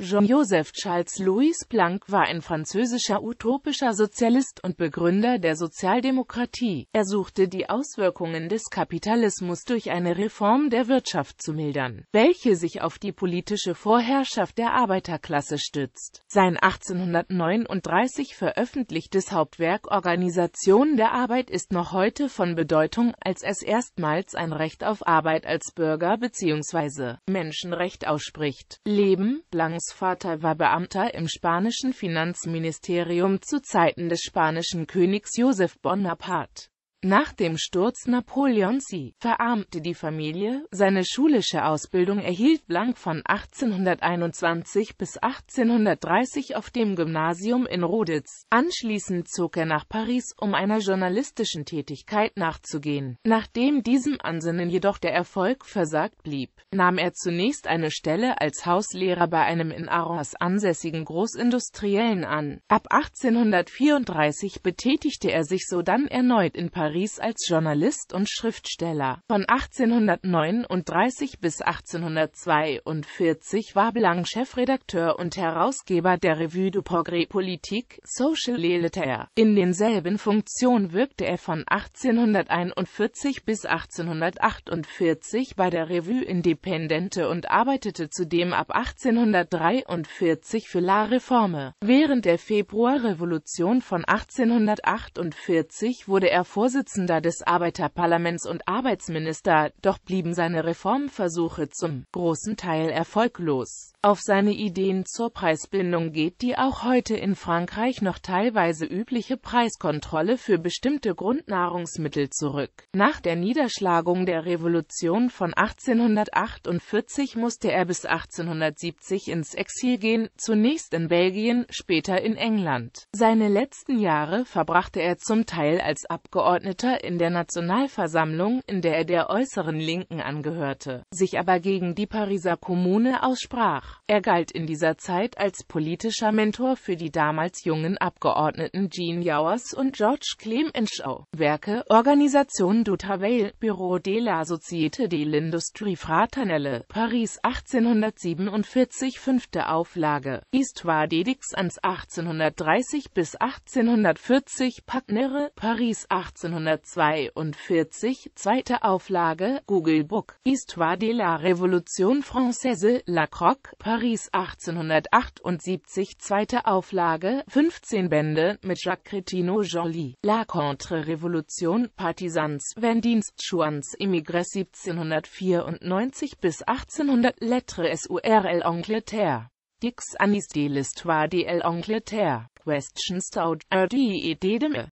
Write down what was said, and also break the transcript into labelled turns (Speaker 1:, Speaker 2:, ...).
Speaker 1: Jean-Joseph Charles Louis Planck war ein französischer utopischer Sozialist und Begründer der Sozialdemokratie. Er suchte die Auswirkungen des Kapitalismus durch eine Reform der Wirtschaft zu mildern, welche sich auf die politische Vorherrschaft der Arbeiterklasse stützt. Sein 1839 veröffentlichtes Hauptwerk Organisation der Arbeit ist noch heute von Bedeutung, als es erstmals ein Recht auf Arbeit als Bürger bzw. Menschenrecht ausspricht. Leben Blancs Gomes Vater war Beamter im spanischen Finanzministerium zu Zeiten des spanischen Königs Josef Bonaparte nach dem Sturz Napoleons sie verarmte die Familie, seine schulische Ausbildung erhielt Blank von 1821 bis 1830 auf dem Gymnasium in Roditz. Anschließend zog er nach Paris, um einer journalistischen Tätigkeit nachzugehen. Nachdem diesem Ansinnen jedoch der Erfolg versagt blieb, nahm er zunächst eine Stelle als Hauslehrer bei einem in Arras ansässigen Großindustriellen an. Ab 1834 betätigte er sich sodann erneut in Paris Paris als Journalist und Schriftsteller. Von 1839 bis 1842 war Blanc Chefredakteur und Herausgeber der Revue du Progrès Politique, Social et In denselben Funktion wirkte er von 1841 bis 1848 bei der Revue Independente und arbeitete zudem ab 1843 für La Reforme. Während der Februarrevolution von 1848 wurde er Vorsitzender Vorsitzender des Arbeiterparlaments und Arbeitsminister, doch blieben seine Reformversuche zum großen Teil erfolglos. Auf seine Ideen zur Preisbindung geht die auch heute in Frankreich noch teilweise übliche Preiskontrolle für bestimmte Grundnahrungsmittel zurück. Nach der Niederschlagung der Revolution von 1848 musste er bis 1870 ins Exil gehen, zunächst in Belgien, später in England. Seine letzten Jahre verbrachte er zum Teil als Abgeordneter Abgeordneter in der Nationalversammlung, in der er der äußeren Linken angehörte, sich aber gegen die Pariser Kommune aussprach. Er galt in dieser Zeit als politischer Mentor für die damals jungen Abgeordneten Jean Jauers und George Clemenschau. Werke, Organisation du Travail, Bureau de la Société de l'Industrie Fraternelle, Paris 1847, fünfte Auflage, Histoire d'Edix ans 1830 bis 1840, Partnere, Paris 1840 1942, zweite Auflage, Google Book, Histoire de la Révolution Française, La Croque, Paris 1878, zweite Auflage, 15 Bände, mit Jacques Cretino Joly, La Contre-Révolution, Partisans, Vendienst Chouans Immigrés 1794 bis 1800, Lettre SURL Angleterre. Dix Anis de l'histoire de l'Angleterre, Questions out, RDE de